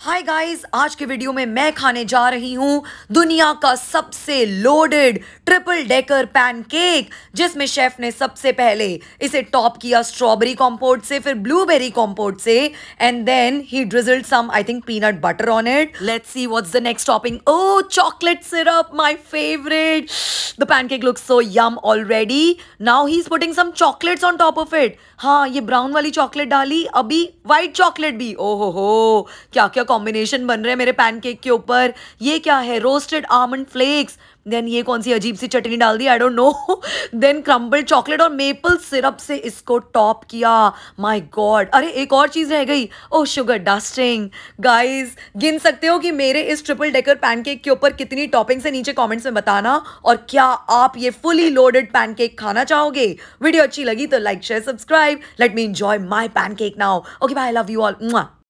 hi guys आज के video में मैं खाने जा रही हूँ दुनिया का सबसे लोडेड ट्रिपल डेकर पैनकेक जिसमें शेफ ने सबसे पहले इसे टॉप किया स्ट्रॉबेरी कॉम्पोर्ट से फिर ब्लूबेरी कॉम्पोर्ट से and then he drizzled some I think peanut butter on it let's see what's the next topping oh chocolate syrup my favourite the pancake looks so yum already now he is putting some chocolates on top of it हाँ ये brown वाली chocolate डाली अभी white chocolate भी ओ oh, हो हो क्या क्या कॉम्बिनेशन बन रहा है मेरे पैनकेक के ऊपर ये क्या है रोस्टेड आमंड फ्लेक्स देन ये कौन सी अजीब सी चटनी डाल दी I don't know then crumble chocolate और मेपल सिरप से इसको टॉप किया माई गॉड अरे एक और चीज़ रह गई ओ शुगर डस्टिंग गाइज गिन सकते हो कि मेरे इस ट्रिपल डेकर पैनकेक के ऊपर कितनी टॉपिंग से नीचे कॉमेंट्स में बताना और क्या आप ये फुली लोडेड पैनकेक खाना चाहोगे वीडियो अच्छी लगी तो like share subscribe let me enjoy my pancake now okay bye love you all